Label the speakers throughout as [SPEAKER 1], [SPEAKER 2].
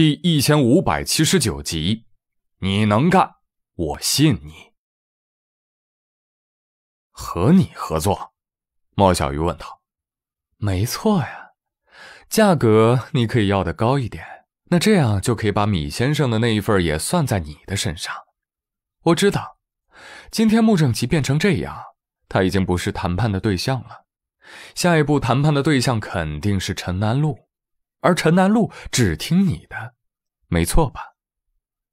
[SPEAKER 1] 第一千五百七十九集，你能干，我信你。和你合作，莫小鱼问道：“没错呀，价格你可以要的高一点，那这样就可以把米先生的那一份也算在你的身上。”我知道，今天穆正奇变成这样，他已经不是谈判的对象了。下一步谈判的对象肯定是陈南路。而陈南路只听你的，没错吧？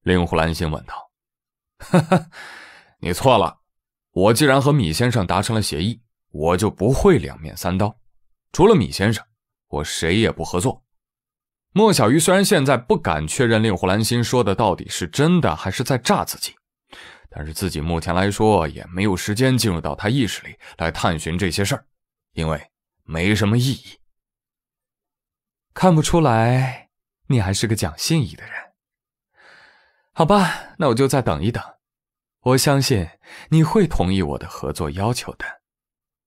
[SPEAKER 1] 令狐兰心问道。哈哈，你错了。我既然和米先生达成了协议，我就不会两面三刀。除了米先生，我谁也不合作。莫小鱼虽然现在不敢确认令狐兰心说的到底是真的还是在诈自己，但是自己目前来说也没有时间进入到他意识里来探寻这些事儿，因为没什么意义。看不出来，你还是个讲信义的人，好吧，那我就再等一等，我相信你会同意我的合作要求的。”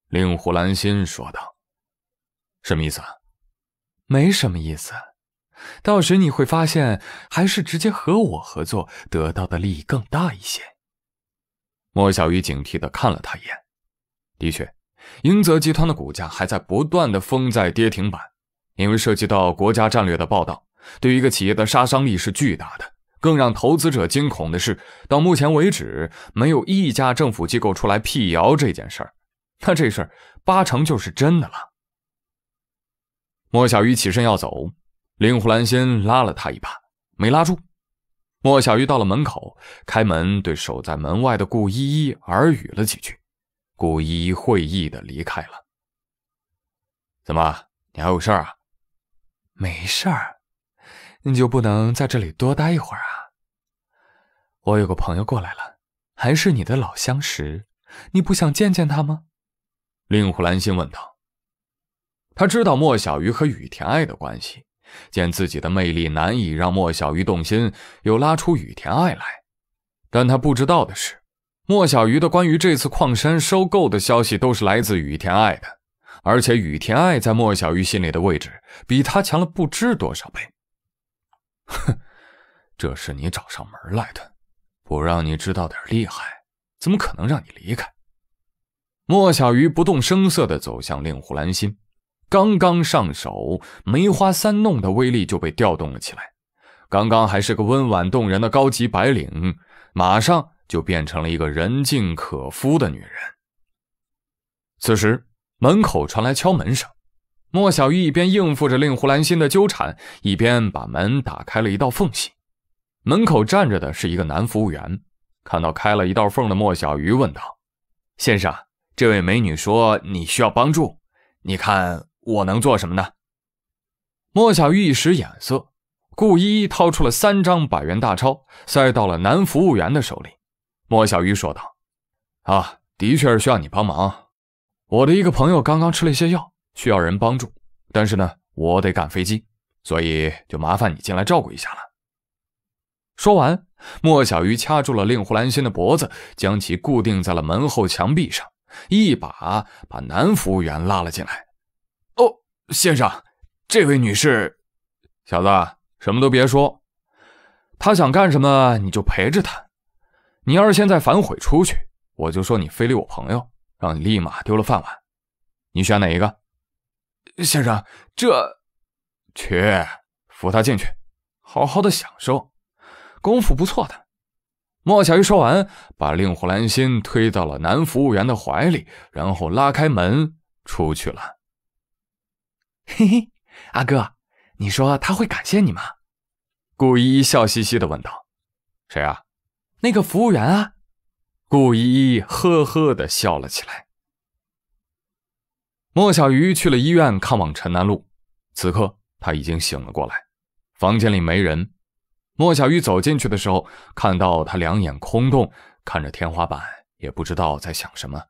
[SPEAKER 1] 令狐兰心说道。“什么意思？没什么意思，到时你会发现，还是直接和我合作，得到的利益更大一些。”莫小鱼警惕的看了他一眼。的确，英泽集团的股价还在不断的封在跌停板。因为涉及到国家战略的报道，对于一个企业的杀伤力是巨大的。更让投资者惊恐的是，到目前为止，没有一家政府机构出来辟谣这件事儿。那这事儿八成就是真的了。莫小鱼起身要走，令狐兰心拉了他一把，没拉住。莫小鱼到了门口，开门对守在门外的顾依依耳语了几句，顾依依会意的离开了。怎么，你还有事儿啊？没事儿，你就不能在这里多待一会儿啊？我有个朋友过来了，还是你的老相识，你不想见见他吗？令狐兰心问道。他知道莫小鱼和雨田爱的关系，见自己的魅力难以让莫小鱼动心，又拉出雨田爱来，但他不知道的是，莫小鱼的关于这次矿山收购的消息都是来自雨田爱的。而且雨天爱在莫小鱼心里的位置比他强了不知多少倍。哼，这是你找上门来的，不让你知道点厉害，怎么可能让你离开？莫小鱼不动声色的走向令狐兰心，刚刚上手梅花三弄的威力就被调动了起来。刚刚还是个温婉动人的高级白领，马上就变成了一个人尽可夫的女人。此时。门口传来敲门声，莫小鱼一边应付着令狐兰心的纠缠，一边把门打开了一道缝隙。门口站着的是一个男服务员，看到开了一道缝的莫小鱼，问道：“先生，这位美女说你需要帮助，你看我能做什么呢？”莫小鱼一使眼色，故意掏出了三张百元大钞，塞到了男服务员的手里。莫小鱼说道：“啊，的确是需要你帮忙。”我的一个朋友刚刚吃了一些药，需要人帮助，但是呢，我得赶飞机，所以就麻烦你进来照顾一下了。说完，莫小鱼掐住了令狐兰心的脖子，将其固定在了门后墙壁上，一把把男服务员拉了进来。哦，先生，这位女士，小子，什么都别说，她想干什么你就陪着他。你要是现在反悔出去，我就说你非礼我朋友。让你立马丢了饭碗，你选哪一个，先生？这去扶他进去，好好的享受，功夫不错的。莫小鱼说完，把令狐兰心推到了男服务员的怀里，然后拉开门出去了。嘿嘿，阿哥，你说他会感谢你吗？顾一笑嘻嘻的问道：“谁啊？那个服务员啊？”顾依依呵呵的笑了起来。莫小鱼去了医院看望陈南路，此刻他已经醒了过来，房间里没人。莫小鱼走进去的时候，看到他两眼空洞，看着天花板，也不知道在想什么。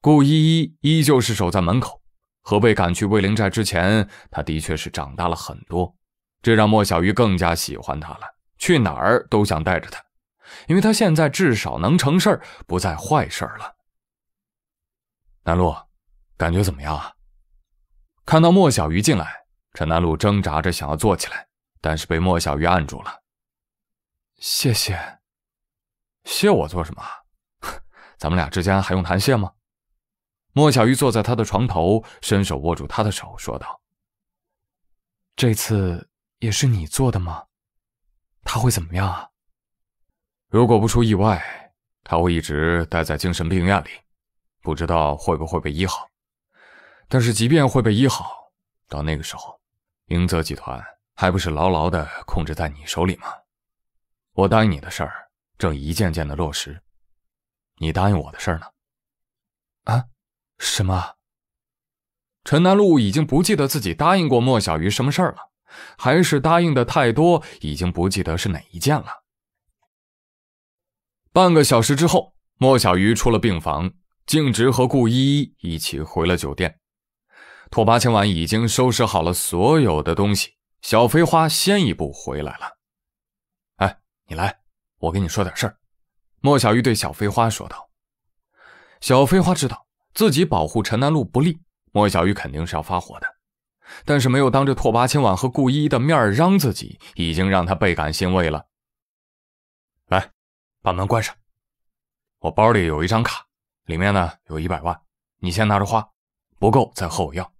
[SPEAKER 1] 顾依依依旧是守在门口。和被赶去魏灵寨之前，他的确是长大了很多，这让莫小鱼更加喜欢他了，去哪儿都想带着他。因为他现在至少能成事儿，不再坏事儿了。南露，感觉怎么样啊？看到莫小鱼进来，陈南露挣扎着想要坐起来，但是被莫小鱼按住了。谢谢，谢我做什么？咱们俩之间还用谈谢吗？莫小鱼坐在他的床头，伸手握住他的手，说道：“这次也是你做的吗？他会怎么样啊？”如果不出意外，他会一直待在精神病院里，不知道会不会被医好。但是，即便会被医好，到那个时候，明泽集团还不是牢牢地控制在你手里吗？我答应你的事儿，正一件件地落实。你答应我的事儿呢？啊？什么？陈南路已经不记得自己答应过莫小鱼什么事儿了，还是答应的太多，已经不记得是哪一件了。半个小时之后，莫小鱼出了病房，径直和顾依依一起回了酒店。拓跋清婉已经收拾好了所有的东西，小飞花先一步回来了。哎，你来，我跟你说点事儿。”莫小鱼对小飞花说道。小飞花知道自己保护陈南路不利，莫小鱼肯定是要发火的，但是没有当着拓跋清婉和顾依依的面嚷自己，已经让他倍感欣慰了。把门关上，我包里有一张卡，里面呢有一百万，你先拿着花，不够再和我要。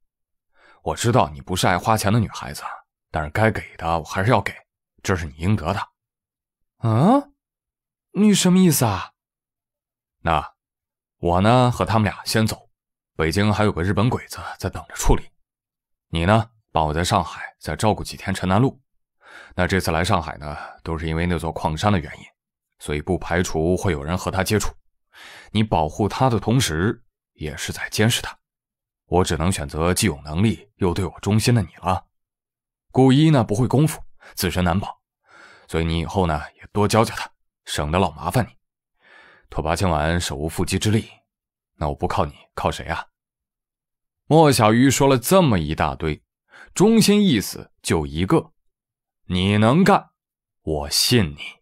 [SPEAKER 1] 我知道你不是爱花钱的女孩子，但是该给的我还是要给，这是你应得的。嗯，你什么意思啊？那我呢和他们俩先走，北京还有个日本鬼子在等着处理。你呢，帮我在上海再照顾几天陈南路。那这次来上海呢，都是因为那座矿山的原因。所以不排除会有人和他接触，你保护他的同时，也是在监视他。我只能选择既有能力又对我忠心的你了。顾一呢不会功夫，自身难保，所以你以后呢也多教教他，省得老麻烦你。拓跋千晚手无缚鸡之力，那我不靠你，靠谁啊？莫小鱼说了这么一大堆，忠心意思就一个：你能干，我信你。